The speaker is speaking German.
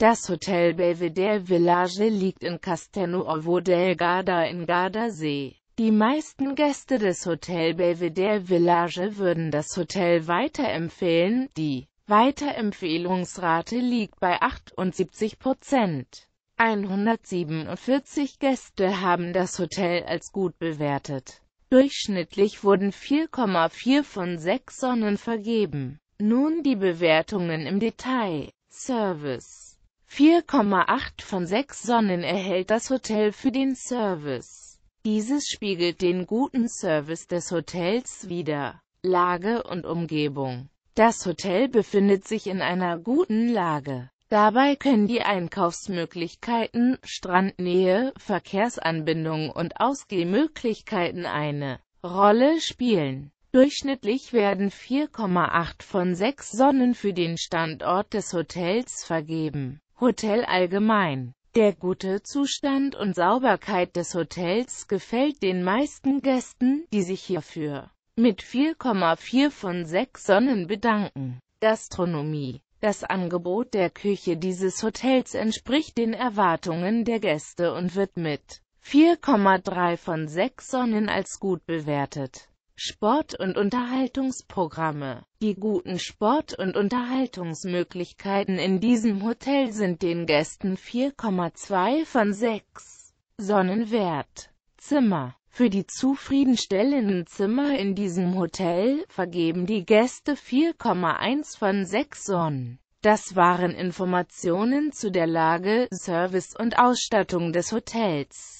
Das Hotel Belvedere Village liegt in Castelnuovo del Garda in Gardasee. Die meisten Gäste des Hotel Belvedere Village würden das Hotel weiterempfehlen, die Weiterempfehlungsrate liegt bei 78 Prozent. 147 Gäste haben das Hotel als gut bewertet. Durchschnittlich wurden 4,4 von 6 Sonnen vergeben. Nun die Bewertungen im Detail. Service 4,8 von 6 Sonnen erhält das Hotel für den Service. Dieses spiegelt den guten Service des Hotels wider. Lage und Umgebung Das Hotel befindet sich in einer guten Lage. Dabei können die Einkaufsmöglichkeiten, Strandnähe, Verkehrsanbindung und Ausgehmöglichkeiten eine Rolle spielen. Durchschnittlich werden 4,8 von 6 Sonnen für den Standort des Hotels vergeben. Hotel allgemein. Der gute Zustand und Sauberkeit des Hotels gefällt den meisten Gästen, die sich hierfür mit 4,4 von 6 Sonnen bedanken. Gastronomie Das Angebot der Küche dieses Hotels entspricht den Erwartungen der Gäste und wird mit 4,3 von 6 Sonnen als gut bewertet. Sport- und Unterhaltungsprogramme. Die guten Sport- und Unterhaltungsmöglichkeiten in diesem Hotel sind den Gästen 4,2 von 6 Sonnenwert. Zimmer für die zufriedenstellenden Zimmer in diesem Hotel vergeben die Gäste 4,1 von 6 Sonnen. Das waren Informationen zu der Lage, Service und Ausstattung des Hotels.